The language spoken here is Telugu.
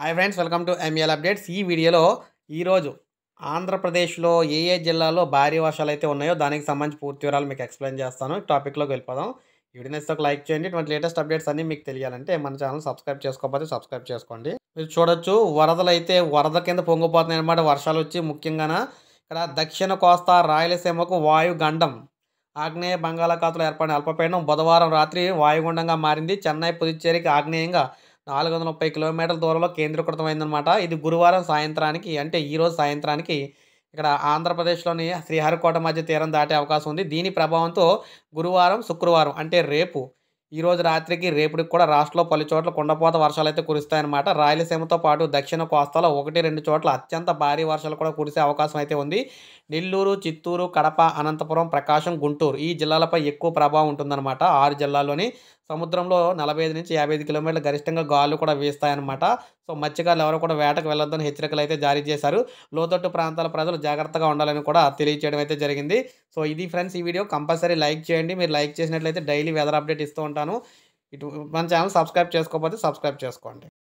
hi friends welcome to ML updates ఈ వీడియోలో ఈరోజు ఆంధ్రప్రదేశ్లో ఏ ఏ జిల్లాలో భారీ వర్షాలు అయితే ఉన్నాయో దానికి సంబంధించి పూర్తి వివరాలు మీకు ఎక్స్ప్లెయిన్ చేస్తాను టాపిక్లోకి వెళ్ళిపోదాం వీడియోస్ ఒక లైక్ చేయండి ఇటువంటి లేటెస్ట్ అప్డేట్స్ అన్నీ మీకు తెలియాలంటే మన ఛానల్ సబ్స్క్రైబ్ చేసుకోకపోతే సబ్స్క్రైబ్ చేసుకోండి మీరు చూడొచ్చు వరదలు అయితే వరద కింద పొంగిపోతున్నాయి అనమాట వర్షాలు వచ్చి ముఖ్యంగా ఇక్కడ దక్షిణ కోస్తా రాయలసీమకు వాయుగండం ఆగ్నేయ బంగాళాఖాతంలో ఏర్పడిన అల్పపీడనం బుధవారం రాత్రి వాయుగుండంగా మారింది చెన్నై పుదుచ్చేరికి ఆగ్నేయంగా నాలుగు వందల ముప్పై కిలోమీటర్ల దూరంలో కేంద్రీకృతమైందనమాట ఇది గురువారం సాయంత్రానికి అంటే ఈరోజు సాయంత్రానికి ఇక్కడ ఆంధ్రప్రదేశ్లోని శ్రీహరికోట మధ్య తీరం దాటే అవకాశం ఉంది దీని ప్రభావంతో గురువారం శుక్రవారం అంటే రేపు ఈరోజు రాత్రికి రేపటికి కూడా రాష్ట్రంలో పలు చోట్ల కుండపోత వర్షాలు అయితే కురుస్తాయన్నమాట రాయలసీమతో పాటు దక్షిణ కోస్తాలో ఒకటి రెండు చోట్ల అత్యంత భారీ వర్షాలు కూడా కురిసే అవకాశం అయితే ఉంది నెల్లూరు చిత్తూరు కడప అనంతపురం ప్రకాశం గుంటూరు ఈ జిల్లాలపై ఎక్కువ ప్రభావం ఉంటుందన్నమాట ఆరు జిల్లాల్లోని సముద్రంలో నలభై ఐదు నుంచి యాభై కిలోమీటర్ల గరిష్టంగా గాలు కూడా వీస్తాయన్నమాట సో మత్స్యకారులు ఎవరు కూడా వేటకు వెళ్ళొద్దని హెచ్చరికలు అయితే జారీ చేశారు లోతట్టు ప్రాంతాల ప్రజలు జాగ్రత్తగా ఉండాలని కూడా తెలియచేయడం అయితే జరిగింది సో ఇది ఫ్రెండ్స్ ఈ వీడియో కంపల్సరీ లైక్ చేయండి మీరు లైక్ చేసినట్లయితే డైలీ వెదర్ అప్డేట్ ఇస్తూ ఉంటాను ఇటు మన ఛానల్ సబ్స్క్రైబ్ చేసుకోకపోతే సబ్స్క్రైబ్ చేసుకోండి